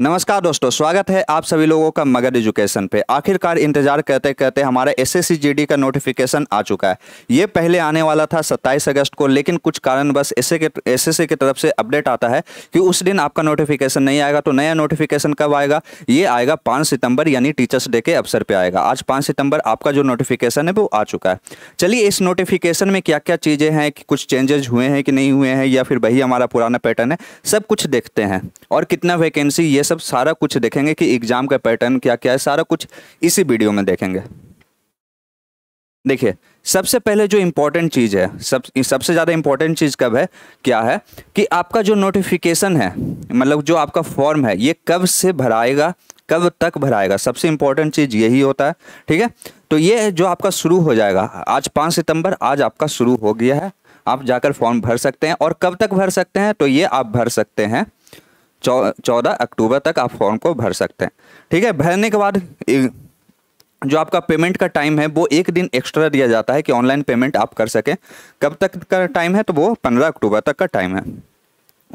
नमस्कार दोस्तों स्वागत है आप सभी लोगों का मगध एजुकेशन पे आखिरकार इंतजार करते करते हमारा एस एस का नोटिफिकेशन आ चुका है ये पहले आने वाला था 27 अगस्त को लेकिन कुछ कारणवश एस एस की तरफ से अपडेट आता है कि उस दिन आपका नोटिफिकेशन नहीं आएगा तो नया नोटिफिकेशन कब आएगा ये आएगा पाँच सितंबर यानी टीचर्स डे के अवसर पर आएगा आज पाँच सितंबर आपका जो नोटिफिकेशन है वो आ चुका है चलिए इस नोटिफिकेशन में क्या क्या चीज़ें हैं कि कुछ चेंजेज हुए हैं कि नहीं हुए हैं या फिर वही हमारा पुराना पैटर्न है सब कुछ देखते हैं और कितना वैकेंसी ये सब सारा कुछ देखेंगे कि एग्जाम का पैटर्न क्या क्या है सारा कुछ इसी वीडियो में देखेंगे देखिए सबसे पहले जो इम्पोर्टेंट चीज़ है सब सबसे ज़्यादा इम्पोर्टेंट चीज़ कब है क्या है कि आपका जो नोटिफिकेशन है मतलब जो आपका फॉर्म है ये कब से भराएगा कब तक भराएगा सबसे इम्पोर्टेंट चीज़ यही होता है ठीक है तो ये जो आपका शुरू हो जाएगा आज पाँच सितंबर आज आपका शुरू हो गया है आप जाकर फॉर्म भर सकते हैं और कब तक भर सकते हैं तो ये आप भर सकते हैं चौदह अक्टूबर तक आप फॉर्म को भर सकते हैं ठीक है भरने के बाद जो आपका पेमेंट का टाइम है वो एक दिन एक्स्ट्रा दिया जाता है कि ऑनलाइन पेमेंट आप कर सकें कब तक का टाइम है तो वो पंद्रह अक्टूबर तक का टाइम है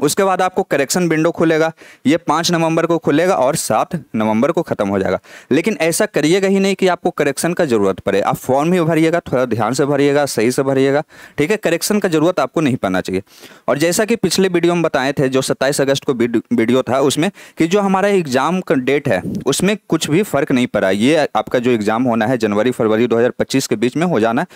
उसके बाद आपको करेक्शन विंडो खुलेगा ये पाँच नवंबर को खुलेगा और सात नवंबर को ख़त्म हो जाएगा लेकिन ऐसा करिएगा ही नहीं कि आपको करेक्शन का ज़रूरत पड़े आप फॉर्म ही भरिएगा थोड़ा ध्यान से भरिएगा सही से भरिएगा ठीक है करेक्शन का ज़रूरत आपको नहीं पड़ना चाहिए और जैसा कि पिछले वीडियो में बताए थे जो सत्ताईस अगस्त को वीडियो था उसमें कि जो हमारा एग्ज़ाम का डेट है उसमें कुछ भी फ़र्क नहीं पड़ा ये आपका जो एग्ज़ाम होना है जनवरी फरवरी दो के बीच में हो जाना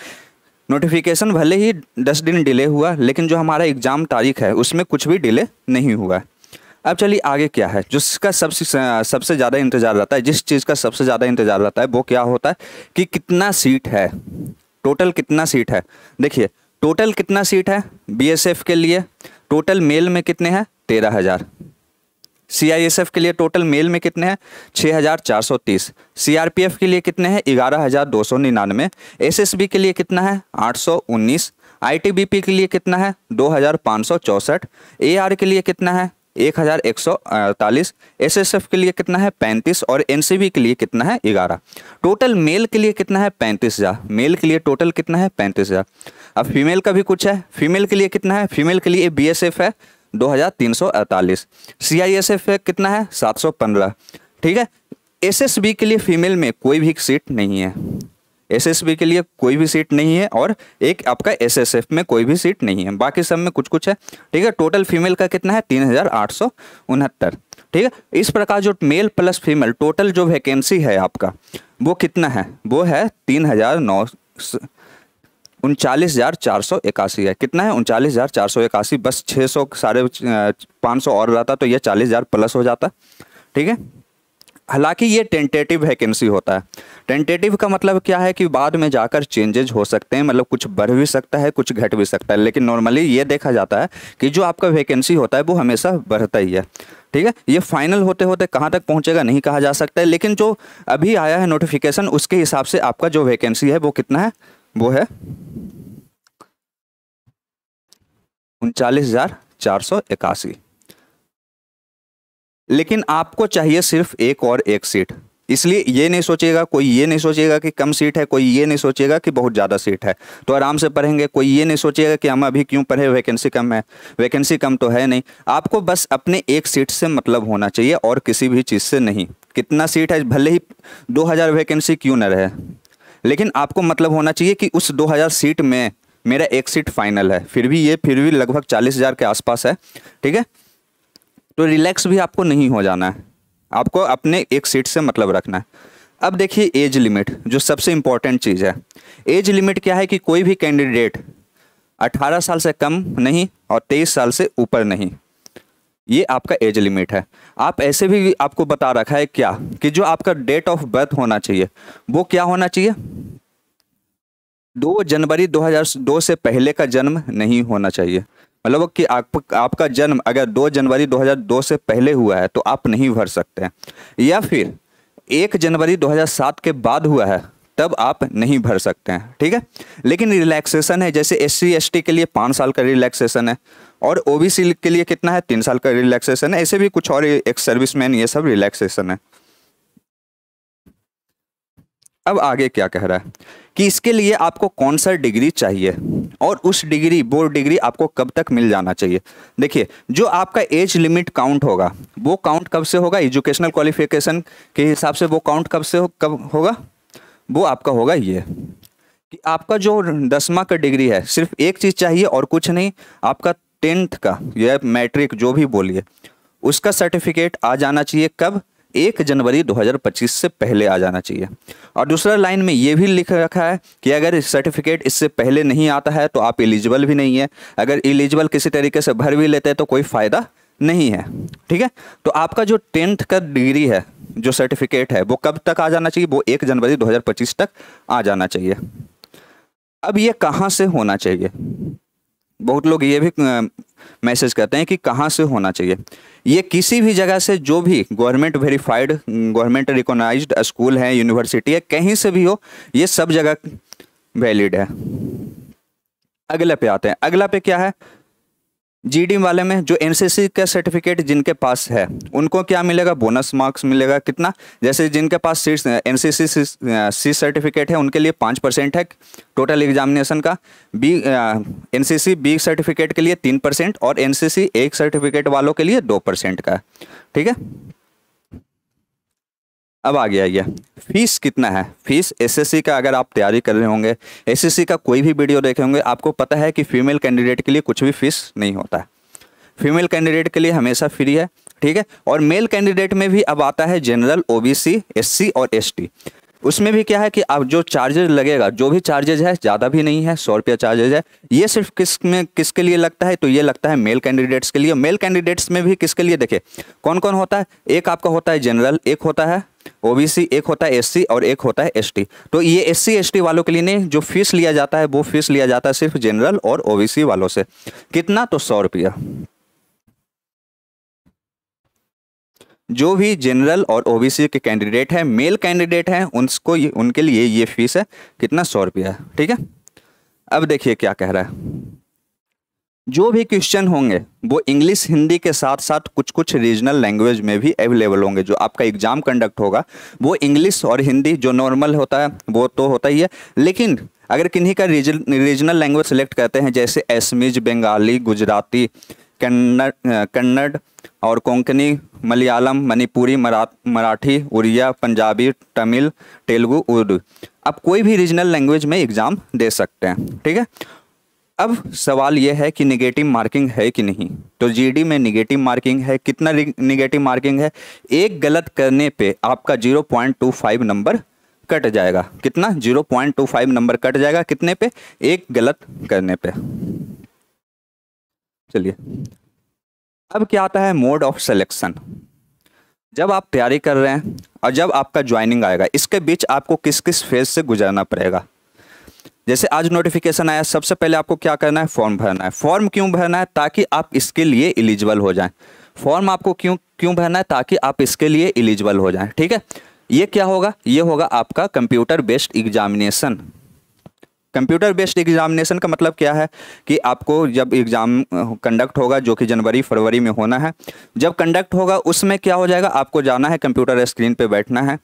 नोटिफिकेशन भले ही दस दिन डिले हुआ लेकिन जो हमारा एग्ज़ाम तारीख है उसमें कुछ भी डिले नहीं हुआ अब चलिए आगे क्या है जिसका सबसे सबसे ज़्यादा इंतज़ार रहता है जिस चीज़ का सबसे ज़्यादा इंतज़ार रहता है वो क्या होता है कि कितना सीट है टोटल कितना सीट है देखिए टोटल कितना सीट है बीएसएफ के लिए टोटल मेल में कितने हैं तेरह हज़ार सीआईएसएफ के लिए टोटल मेल में कितने हैं 6430 सीआरपीएफ के लिए कितने हैं ग्यारह हज़ार दो सौ एस बी के लिए कितना है 819 आईटीबीपी के लिए कितना है 2564 एआर के लिए कितना है एक हज़ार एक सौ अड़तालीस एस एस एफ के लिए कितना है पैंतीस और एन सी बी के लिए कितना है ग्यारह टोटल मेल के लिए कितना है पैंतीस हज़ार मेल के लिए टोटल कितना है पैंतीस हज़ार अब फीमेल का भी कुछ है फीमेल के लिए कितना है फीमेल के लिए बी एस एफ है 2348 सीआईएसएफ कितना है 715 ठीक है एसएसबी के लिए फीमेल में कोई भी सीट नहीं है एसएसबी के लिए कोई भी सीट नहीं है और एक आपका एसएसएफ में कोई भी सीट नहीं है बाकी सब में कुछ कुछ है ठीक है टोटल फीमेल का कितना है तीन हजार आठ सौ उनहत्तर ठीक है इस प्रकार जो मेल प्लस फीमेल टोटल जो वैकेंसी है आपका वो कितना है वो है तीन हजार नौ उनचालीस हज़ार चार सौ इक्यासी है कितना है उनचालीस हज़ार चार सौ इक्यासी बस छः सौ साढ़े पाँच सौ और रहता तो ये चालीस हज़ार प्लस हो जाता ठीक है हालांकि ये टेंटेटिव वैकेंसी होता है टेंटेटिव का मतलब क्या है कि बाद में जाकर चेंजेज हो सकते हैं मतलब कुछ बढ़ भी सकता है कुछ घट भी सकता है लेकिन नॉर्मली ये देखा जाता है कि जो आपका वैकेंसी होता है वो हमेशा बढ़ता ही है ठीक है ये फाइनल होते होते कहाँ तक पहुँचेगा नहीं कहा जा सकता है लेकिन जो अभी आया है नोटिफिकेशन उसके हिसाब से आपका जो वैकेंसी है वो कितना है वो है उनचालीस हजार चार सौ इक्यासी लेकिन आपको चाहिए सिर्फ एक और एक सीट इसलिए ये नहीं सोचेगा कोई ये नहीं सोचेगा कि कम सीट है कोई ये नहीं सोचेगा कि बहुत ज़्यादा सीट है तो आराम से पढ़ेंगे कोई ये नहीं सोचेगा कि हम अभी क्यों पढ़े वैकेंसी कम है वैकेंसी कम तो है नहीं आपको बस अपने एक सीट से मतलब होना चाहिए और किसी भी चीज़ से नहीं कितना सीट है भले ही दो वैकेंसी क्यों ना रहे लेकिन आपको मतलब होना चाहिए कि उस 2000 सीट में मेरा एक सीट फाइनल है फिर भी ये फिर भी लगभग चालीस हज़ार के आसपास है ठीक है तो रिलैक्स भी आपको नहीं हो जाना है आपको अपने एक सीट से मतलब रखना है अब देखिए एज लिमिट जो सबसे इम्पॉर्टेंट चीज़ है एज लिमिट क्या है कि कोई भी कैंडिडेट 18 साल से कम नहीं और 23 साल से ऊपर नहीं ये आपका एज लिमिट है आप ऐसे भी आपको बता रखा है क्या कि जो आपका डेट ऑफ बर्थ होना चाहिए वो क्या होना चाहिए दो जनवरी 2002 से पहले का जन्म नहीं होना चाहिए मतलब कि आप, आपका जन्म अगर दो जनवरी 2002 से पहले हुआ है तो आप नहीं भर सकते हैं या फिर एक जनवरी 2007 के बाद हुआ है तब आप नहीं भर सकते हैं ठीक है लेकिन रिलैक्सेशन है जैसे एस सी के लिए पाँच साल का रिलैक्सेशन है और ओ के लिए कितना है तीन साल का रिलैक्सेशन है ऐसे भी कुछ और एक सर्विसमैन ये सब रिलैक्सेशन है अब आगे क्या कह रहा है कि इसके लिए आपको कौन सा डिग्री चाहिए और उस डिग्री वो डिग्री आपको कब तक मिल जाना चाहिए देखिए जो आपका एज लिमिट काउंट होगा वो काउंट कब से होगा एजुकेशनल क्वालिफिकेशन के हिसाब से वो काउंट कब से हो, कब होगा वो आपका होगा ये कि आपका जो दसवा का डिग्री है सिर्फ एक चीज़ चाहिए और कुछ नहीं आपका टेंथ का या मैट्रिक जो भी बोलिए उसका सर्टिफिकेट आ जाना चाहिए कब एक जनवरी 2025 से पहले आ जाना चाहिए और दूसरा लाइन में ये भी लिख रखा है कि अगर सर्टिफिकेट इससे पहले नहीं आता है तो आप एलिजिबल भी नहीं है अगर एलिजिबल किसी तरीके से भर भी लेते हैं तो कोई फ़ायदा नहीं है ठीक है तो आपका जो टेंथ का डिग्री है जो सर्टिफिकेट है वो कब तक आ जाना चाहिए वो एक जनवरी 2025 तक आ जाना चाहिए अब ये कहाँ से होना चाहिए बहुत लोग ये भी मैसेज करते हैं कि कहाँ से होना चाहिए ये किसी भी जगह से जो भी government verified government recognise school है यूनिवर्सिटी है कहीं से भी हो ये सब जगह वैलिड है अगले पे आते हैं अगला पे क्या है जीडी वाले में जो एनसीसी का सर्टिफिकेट जिनके पास है उनको क्या मिलेगा बोनस मार्क्स मिलेगा कितना जैसे जिनके पास सीट एनसीसी सी सर्टिफिकेट है उनके लिए पाँच परसेंट है टोटल एग्जामिनेशन का बी एनसीसी बी सर्टिफिकेट के लिए तीन परसेंट और एनसीसी एक सर्टिफिकेट वालों के लिए दो परसेंट का ठीक है अब आ गया ये फीस कितना है फीस एसएससी का अगर आप तैयारी कर रहे होंगे एसएससी का कोई भी वीडियो देखे होंगे आपको पता है कि फीमेल कैंडिडेट के लिए कुछ भी फीस नहीं होता है फीमेल कैंडिडेट के लिए हमेशा फ्री है ठीक है और मेल कैंडिडेट में भी अब आता है जनरल ओबीसी एससी और एसटी उसमें भी क्या है कि आप जो चार्जेज लगेगा जो भी चार्जेज है ज़्यादा भी नहीं है सौ रुपया चार्जेज है ये सिर्फ किस में किसके लिए लगता है तो ये लगता है मेल कैंडिडेट्स के लिए मेल कैंडिडेट्स में भी किसके लिए देखे कौन कौन होता है एक आपका होता है जनरल एक होता है ओबीसी एक होता है एससी और एक होता है एसटी तो ये एससी एसटी वालों के लिए नहीं जो फीस लिया जाता है वो फीस लिया जाता है सिर्फ जनरल और ओबीसी वालों से कितना तो सौ रुपया जो भी जनरल और ओबीसी के कैंडिडेट हैं मेल कैंडिडेट हैं उनको ये उनके लिए ये फीस है कितना सौ रुपया है ठीक है अब देखिए क्या कह रहा है जो भी क्वेश्चन होंगे वो इंग्लिश हिंदी के साथ साथ कुछ कुछ रीजनल लैंग्वेज में भी अवेलेबल होंगे जो आपका एग्जाम कंडक्ट होगा वो इंग्लिश और हिंदी जो नॉर्मल होता है वो तो होता ही है लेकिन अगर किन्हीं का रीजनल लैंग्वेज सेलेक्ट करते हैं जैसे एसमिज बंगाली गुजराती कन्नड़ कन्नड़ और कोंकणी मलयालम मणिपुरी मरा मराठी उड़िया पंजाबी तमिल तेलुगू उर्दू आप कोई भी रीजनल लैंग्वेज में एग्ज़ाम दे सकते हैं ठीक है अब सवाल यह है कि निगेटिव मार्किंग है कि नहीं तो जीडी में निगेटिव मार्किंग है कितना निगेटिव मार्किंग है एक गलत करने पे आपका 0.25 नंबर कट जाएगा कितना 0.25 नंबर कट जाएगा कितने पे एक गलत करने पे चलिए अब क्या आता है मोड ऑफ सेलेक्शन जब आप तैयारी कर रहे हैं और जब आपका ज्वाइनिंग आएगा इसके बीच आपको किस किस फेज से गुजरना पड़ेगा जैसे आज नोटिफिकेशन आया सबसे पहले आपको क्या करना है फॉर्म भरना है फॉर्म क्यों भरना है ताकि आप इसके लिए इलिजिबल हो जाएं फॉर्म आपको क्यों क्यों भरना है ताकि आप इसके लिए इलिजिबल हो जाएं ठीक है ये क्या होगा ये होगा आपका computer based examination computer based examination का मतलब क्या है कि आपको जब एग्ज़ाम कंडक्ट होगा जो कि जनवरी फरवरी में होना है जब कंडक्ट होगा उसमें क्या हो जाएगा आपको जाना है कंप्यूटर स्क्रीन पे बैठना है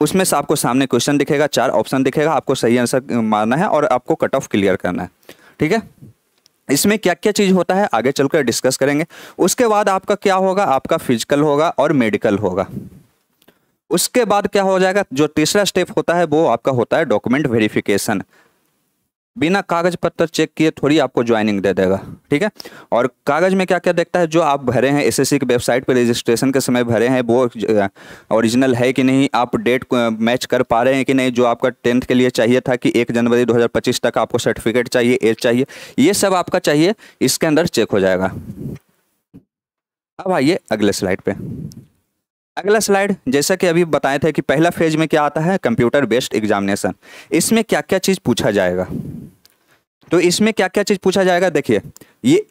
उसमें से आपको सामने क्वेश्चन दिखेगा चार ऑप्शन दिखेगा आपको सही आंसर मारना है और आपको कट ऑफ क्लियर करना है ठीक है इसमें क्या क्या चीज़ होता है आगे चलकर डिस्कस करेंगे उसके बाद आपका क्या होगा आपका फिजिकल होगा और मेडिकल होगा उसके बाद क्या हो जाएगा जो तीसरा स्टेप होता है वो आपका होता है डॉक्यूमेंट वेरिफिकेशन बिना कागज पत्र चेक किए थोड़ी आपको ज्वाइनिंग दे देगा ठीक है और कागज में क्या क्या देखता है जो आप भरे हैं एसएससी की वेबसाइट पर रजिस्ट्रेशन के समय भरे हैं वो ओरिजिनल है कि नहीं आप डेट मैच कर पा रहे हैं कि नहीं जो आपका टेंथ के लिए चाहिए था कि एक जनवरी 2025 तक आपको सर्टिफिकेट चाहिए एज चाहिए ये सब आपका चाहिए इसके अंदर चेक हो जाएगा अब आइए अगले स्लाइड पर अगला स्लाइड जैसा कि अभी बताए थे कि पहला फेज में क्या आता है कंप्यूटर बेस्ड एग्जामिनेशन इसमें क्या क्या चीज़ पूछा जाएगा तो इसमें क्या क्या चीज़ पूछा जाएगा देखिए ये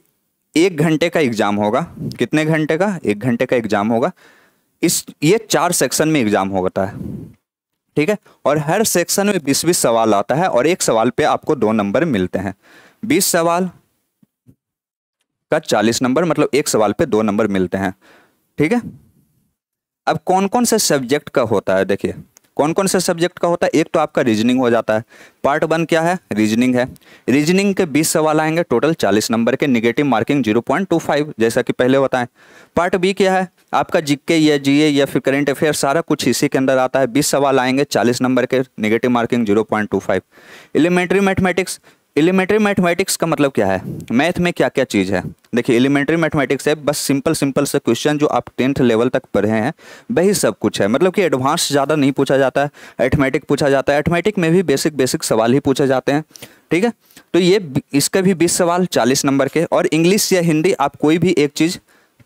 एक घंटे का एग्ज़ाम होगा कितने घंटे का एक घंटे का एग्ज़ाम होगा इस ये चार सेक्शन में एग्ज़ाम होता है ठीक है और हर सेक्शन में बीस बीस सवाल आता है और एक सवाल पे आपको दो नंबर मिलते हैं बीस सवाल का चालीस नंबर मतलब एक सवाल पे दो नंबर मिलते हैं ठीक है अब कौन कौन से सब्जेक्ट का होता है देखिए कौन कौन से सब्जेक्ट का होता है एक तो आपका रीजनिंग हो जाता है पार्ट वन क्या है रीजनिंग है रीजनिंग के 20 सवाल आएंगे टोटल 40 नंबर के निगेटिव मार्किंग 0.25 जैसा कि पहले बताएं पार्ट बी क्या है आपका जिक्के या जीए या फिर करेंट अफेयर सारा कुछ इसी के अंदर आता है 20 सवाल आएंगे 40 नंबर के negative marking 0.25 elementary mathematics elementary mathematics का मतलब क्या है मैथ में क्या क्या चीज़ है देखिए एलिमेंट्री मैथमेटिक्स है बस सिंपल सिंपल से क्वेश्चन जो आप टेंथ लेवल तक पढ़े हैं वही सब कुछ है मतलब कि एडवांस ज़्यादा नहीं पूछा जाता है एथमेटिक पूछा जाता है एथमेटिक में भी बेसिक बेसिक सवाल ही पूछे जाते हैं ठीक है तो ये इसका भी बीस सवाल चालीस नंबर के और इंग्लिश या हिंदी आप कोई भी एक चीज़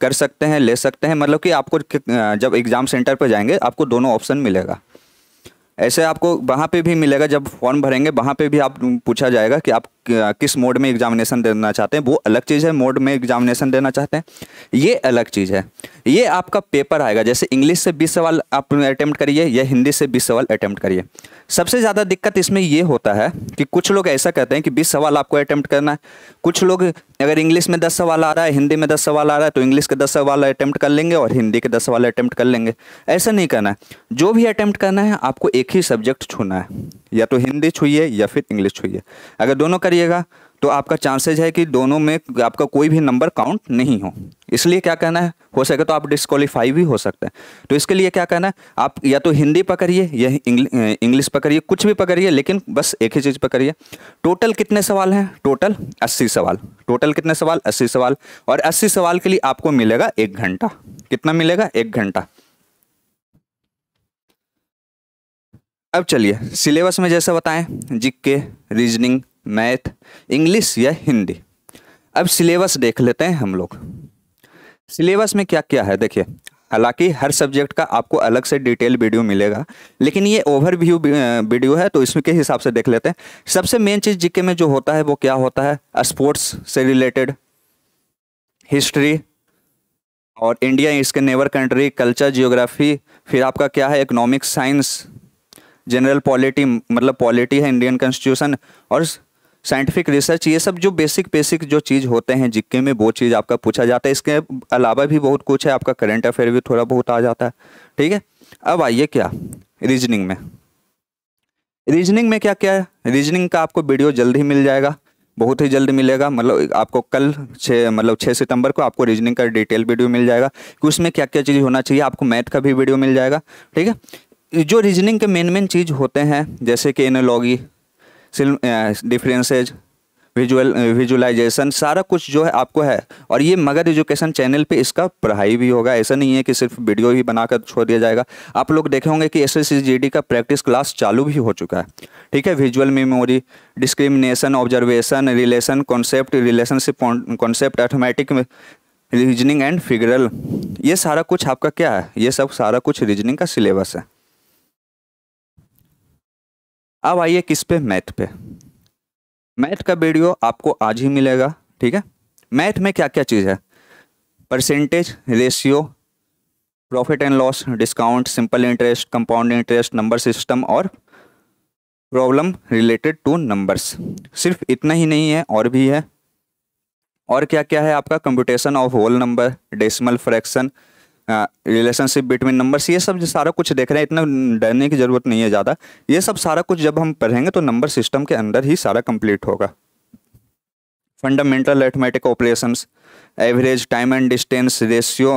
कर सकते हैं ले सकते हैं मतलब कि आपको जब एग्ज़ाम सेंटर पर जाएंगे आपको दोनों ऑप्शन मिलेगा ऐसे आपको वहाँ पे भी मिलेगा जब फॉर्म भरेंगे वहाँ पे भी आप पूछा जाएगा कि आप किस मोड में एग्जामिनेशन देना चाहते हैं वो अलग चीज़ है मोड में एग्जामिनेशन देना चाहते हैं ये अलग चीज़ है ये आपका पेपर आएगा जैसे इंग्लिश से बीस सवाल आप अटैम्प्ट करिए या हिंदी से बीस सवाल अटैम्प्ट करिए सबसे ज़्यादा दिक्कत इसमें ये होता है कि कुछ लोग ऐसा कहते हैं कि बीस सवाल आपको अटैम्प्ट करना है कुछ लोग अगर इंग्लिश में दस सवाल आ रहा है हिंदी में दस सवाल आ रहा है तो इंग्लिश के दस सवाल अटैम्प्ट कर लेंगे और हिंदी के दस सवाल अटैम्प्ट कर लेंगे ऐसा नहीं करना है जो भी अटैम्प्ट करना है आपको एक ही सब्जेक्ट छूना है या तो हिंदी छुइए या फिर इंग्लिश छुइए अगर दोनों करिएगा तो आपका चांसेज है कि दोनों में आपका कोई भी नंबर काउंट नहीं हो इसलिए क्या कहना है हो सके तो आप डिस्कालीफाई भी हो सकते हैं तो इसके लिए क्या कहना है आप या तो हिंदी पकड़िए या इंग्लिश पकड़िए कुछ भी पकड़िए लेकिन बस एक ही चीज़ पकड़िए टोटल कितने सवाल हैं टोटल अस्सी सवाल टोटल कितने सवाल अस्सी सवाल और अस्सी सवाल के लिए आपको मिलेगा एक घंटा कितना मिलेगा एक घंटा अब चलिए सिलेबस में जैसा बताएं जिक्के रीजनिंग मैथ इंग्लिश या हिंदी अब सिलेबस देख लेते हैं हम लोग सिलेबस में क्या क्या है देखिए हालांकि हर सब्जेक्ट का आपको अलग से डिटेल वीडियो मिलेगा लेकिन ये ओवरव्यू वीडियो है तो इसमें के हिसाब से देख लेते हैं सबसे मेन चीज़ जिक्के में जो होता है वो क्या होता है स्पोर्ट्स से रिलेटेड हिस्ट्री और इंडिया इसके नेवर कंट्री कल्चर जियोग्राफी फिर आपका क्या है इकोनॉमिक साइंस जनरल पॉलिटी मतलब पॉलिटी है इंडियन कॉन्स्टिट्यूशन और साइंटिफिक रिसर्च ये सब जो बेसिक बेसिक जो चीज़ होते हैं जिक्के में वो चीज़ आपका पूछा जाता है इसके अलावा भी बहुत कुछ है आपका करंट अफेयर भी थोड़ा बहुत आ जाता है ठीक है अब आइए क्या रीजनिंग में रीजनिंग में क्या क्या है रीजनिंग का आपको वीडियो जल्द ही मिल जाएगा बहुत ही जल्द मिलेगा मतलब आपको कल छः मतलब छः सितंबर को आपको रीजनिंग का डिटेल वीडियो मिल जाएगा कि उसमें क्या क्या चीज़ होना चाहिए आपको मैथ का भी वीडियो मिल जाएगा ठीक है जो रीजनिंग के मेन मेन चीज़ होते हैं जैसे कि एनोलॉगी डिफरेंसेज विजुअल विजुअलाइजेशन सारा कुछ जो है आपको है और ये मगर एजुकेशन चैनल पे इसका पढ़ाई भी होगा ऐसा नहीं है कि सिर्फ वीडियो ही बनाकर छोड़ दिया जाएगा आप लोग देखे होंगे कि एस एस का प्रैक्टिस क्लास चालू भी हो चुका है ठीक है visual memory discrimination observation relation concept relationship concept automatic reasoning and figural ये सारा कुछ आपका क्या है ये सब सारा कुछ रीजनिंग का सिलेबस है अब आइए किस पे मैथ पे मैथ का वीडियो आपको आज ही मिलेगा ठीक है मैथ में क्या क्या चीज़ है percentage ratio profit and loss discount simple interest compound interest number system और प्रॉब्लम रिलेटेड टू नंबर्स सिर्फ इतना ही नहीं है और भी है और क्या क्या है आपका computation of whole number decimal fraction relationship between numbers ये सब सारा कुछ देख रहे हैं इतना डरने की ज़रूरत नहीं है ज़्यादा ये सब सारा कुछ जब हम पढ़ेंगे तो नंबर सिस्टम के अंदर ही सारा कंप्लीट होगा fundamental arithmetic operations average time and distance ratio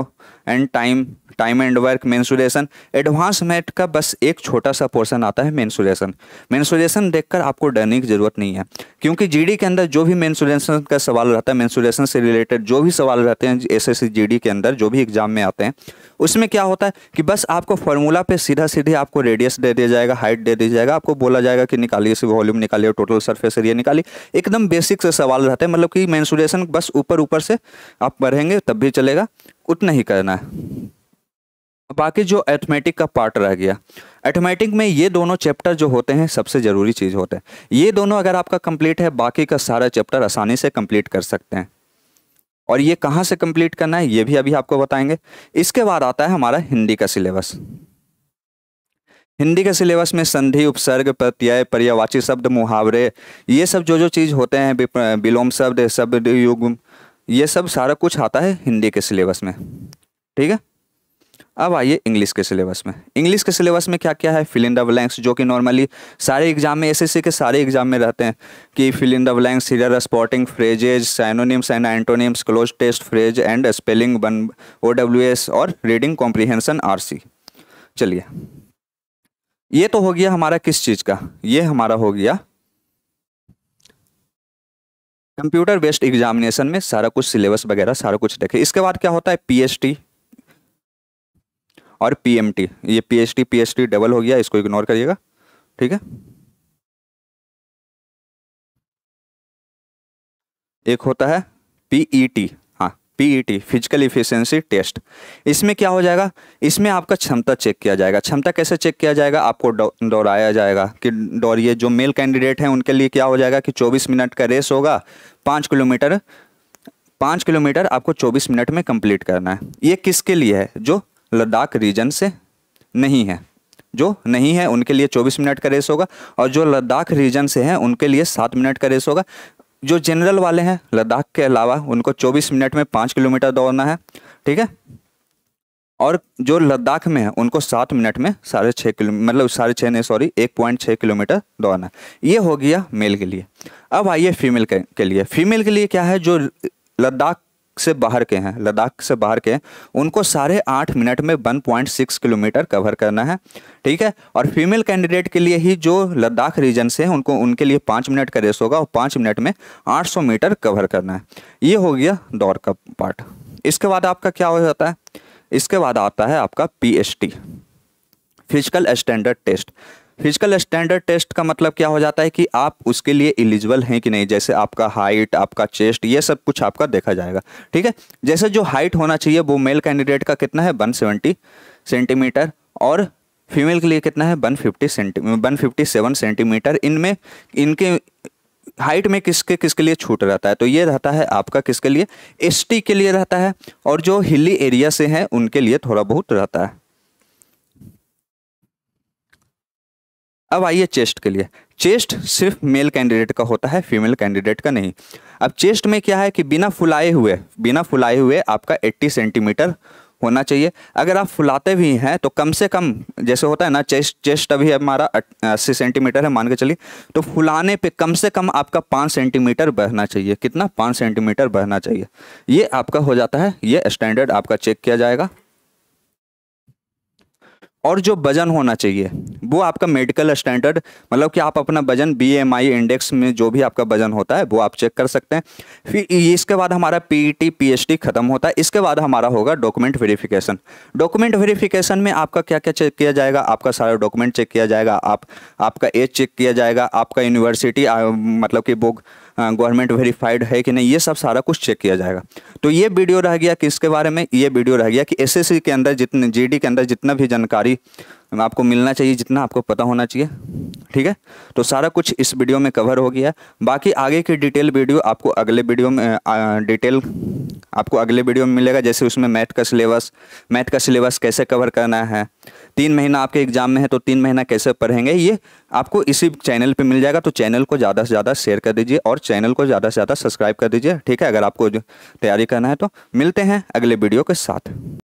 and time time and work mensuration advance math का बस एक छोटा सा पोर्शन आता है मेंसुरेशन मेंसुरेशन देखकर आपको डरने की ज़रूरत नहीं है क्योंकि जीडी के अंदर जो भी मेंसुरेशन का सवाल रहता है मेंसुरेशन से रिलेटेड जो भी सवाल रहते हैं एस जीडी के अंदर जो भी एग्जाम में आते हैं उसमें क्या होता है कि बस आपको फॉर्मूला पे सीधा सीधे आपको रेडियस दे दिया जाएगा हाइट दे दिया जाएगा आपको बोला जाएगा कि निकालिए इसे वॉल्यूम निकालिए टोटल सरफेस एरिया निकालिए एकदम बेसिक से सवाल रहते हैं मतलब कि मैंसुलेशन बस ऊपर ऊपर से आप बढ़ेंगे तब भी चलेगा उतना ही करना है बाकी जो एथमेटिक का पार्ट रह गया एथमेटिक में ये दोनों चैप्टर जो होते हैं सबसे ज़रूरी चीज़ होते हैं ये दोनों अगर आपका कंप्लीट है बाकी का सारा चैप्टर आसानी से कंप्लीट कर सकते हैं और ये कहाँ से कंप्लीट करना है ये भी अभी आपको बताएंगे इसके बाद आता है हमारा हिंदी का सिलेबस हिंदी के सिलेबस में संधि उपसर्ग प्रत्यय पर्यावाची शब्द मुहावरे ये सब जो जो चीज़ होते हैं विलोम शब्द शब्द युग ये सब सारा कुछ आता है हिंदी के सिलेबस में ठीक है अब आइए इंग्लिश के सिलेबस में इंग्लिश के सिलेबस में क्या क्या है फिल इन द ब्लैंक्स जो कि नॉर्मली सारे एग्जाम में एसएससी के सारे एग्जाम में रहते हैं कि fill in the blanks error spotting phrases synonyms and antonyms cloze test phrase and spelling one O W S और रीडिंग कॉम्प्रीहेंसन आर सी चलिए ये तो हो गया हमारा किस चीज़ का ये हमारा हो गया कंप्यूटर बेस्ड एग्जामिनेशन में सारा कुछ सिलेबस वगैरह सारा कुछ देखे इसके बाद क्या होता है पीएचडी और पीएमटी ये पीएचटी पीएचटी डबल हो गया इसको इग्नोर करिएगा ठीक है एक होता है पीईटी e हाँ पीईटी फिजिकल इफिशियंसी टेस्ट इसमें क्या हो जाएगा इसमें आपका क्षमता चेक किया जाएगा क्षमता कैसे चेक किया जाएगा आपको दौड़ाया जाएगा कि दौड़िए जो मेल कैंडिडेट हैं उनके लिए क्या हो जाएगा कि 24 मिनट का रेस होगा पाँच किलोमीटर पाँच किलोमीटर आपको 24 मिनट में कंप्लीट करना है ये किसके लिए है जो लद्दाख रीजन से नहीं है जो नहीं है उनके लिए 24 मिनट का रेस होगा और जो लद्दाख रीजन से हैं उनके लिए 7 मिनट का रेस होगा जो जनरल वाले हैं लद्दाख के अलावा उनको 24 मिनट में 5 किलोमीटर दौड़ना है ठीक है और जो लद्दाख में है उनको 7 मिनट में साढ़े छः किलो मतलब साढ़े छः नहीं सॉरी एक पॉइंट छः किलोमीटर दौड़ना ये हो गया मेल के लिए अब आइए फीमेल के, के लिए फीमेल के लिए क्या है जो लद्दाख से बाहर के हैं लद्दाख से बाहर के हैं उनको साढ़े आठ मिनट में one point six kilometre cover करना है ठीक है और फीमेल कैंडिडेट के लिए ही जो लद्दाख रीजन से हैं उनको उनके लिए पाँच मिनट का रेस होगा और पाँच मिनट में आठ सौ मीटर कवर करना है ये हो गया दौड़ का पार्ट इसके बाद आपका क्या हो जाता है इसके बाद आता है आपका P physical standard test physical standard test का मतलब क्या हो जाता है कि आप उसके लिए एलिजिबल हैं कि नहीं जैसे आपका हाइट आपका चेस्ट ये सब कुछ आपका देखा जाएगा ठीक है जैसे जो हाइट होना चाहिए वो मेल कैंडिडेट का कितना है 170 सेंटीमीटर और फीमेल के लिए कितना है 150 सेंटी 157 सेंटीमीटर इनमें इनके हाइट में किसके किसके लिए छूट रहता है तो ये रहता है आपका किसके लिए एस के लिए रहता है और जो हिली एरिया से हैं उनके लिए थोड़ा बहुत रहता है अब आइए चेस्ट के लिए चेस्ट सिर्फ मेल कैंडिडेट का होता है फीमेल कैंडिडेट का नहीं अब चेस्ट में क्या है कि बिना फुलाए हुए बिना फुलाए हुए आपका 80 सेंटीमीटर होना चाहिए अगर आप फुलाते भी हैं तो कम से कम जैसे होता है ना चेस्ट चेस्ट अभी हमारा अस्सी सेंटीमीटर है मान के चलिए तो फुलाने पे कम से कम आपका पाँच सेंटीमीटर बहना चाहिए कितना पाँच सेंटीमीटर बहना चाहिए ये आपका हो जाता है ये स्टैंडर्ड आपका चेक किया जाएगा और जो वजन होना चाहिए वो आपका मेडिकल स्टैंडर्ड मतलब कि आप अपना वजन बी इंडेक्स में जो भी आपका वजन होता है वो आप चेक कर सकते हैं फिर इसके बाद हमारा पीटी पीएचडी e खत्म होता है इसके बाद हमारा होगा डॉक्यूमेंट वेरिफिकेशन डॉक्यूमेंट वेरिफिकेशन में आपका क्या क्या चेक किया जाएगा आपका सारा डॉक्यूमेंट चेक किया जाएगा आप आपका एज चेक किया जाएगा आपका यूनिवर्सिटी मतलब कि बुक गवर्नमेंट हाँ, वेरीफाइड है कि नहीं ये सब सारा कुछ चेक किया जाएगा तो ये वीडियो रह गया किसके बारे में ये वीडियो रह गया कि एसएससी के अंदर जितने जीडी के अंदर जितना भी जानकारी आपको मिलना चाहिए जितना आपको पता होना चाहिए ठीक है तो सारा कुछ इस वीडियो में कवर हो गया बाकी आगे की डिटेल वीडियो आपको अगले वीडियो में डिटेल आपको अगले वीडियो में मिलेगा जैसे उसमें मैथ का सिलेबस मैथ का सिलेबस कैसे कवर करना है तीन महीना आपके एग्ज़ाम में है तो तीन महीना कैसे पढ़ेंगे ये आपको इसी चैनल पे मिल जाएगा तो चैनल को ज़्यादा से ज़्यादा शेयर कर दीजिए और चैनल को ज़्यादा से ज़्यादा सब्सक्राइब कर दीजिए ठीक है अगर आपको तैयारी करना है तो मिलते हैं अगले वीडियो के साथ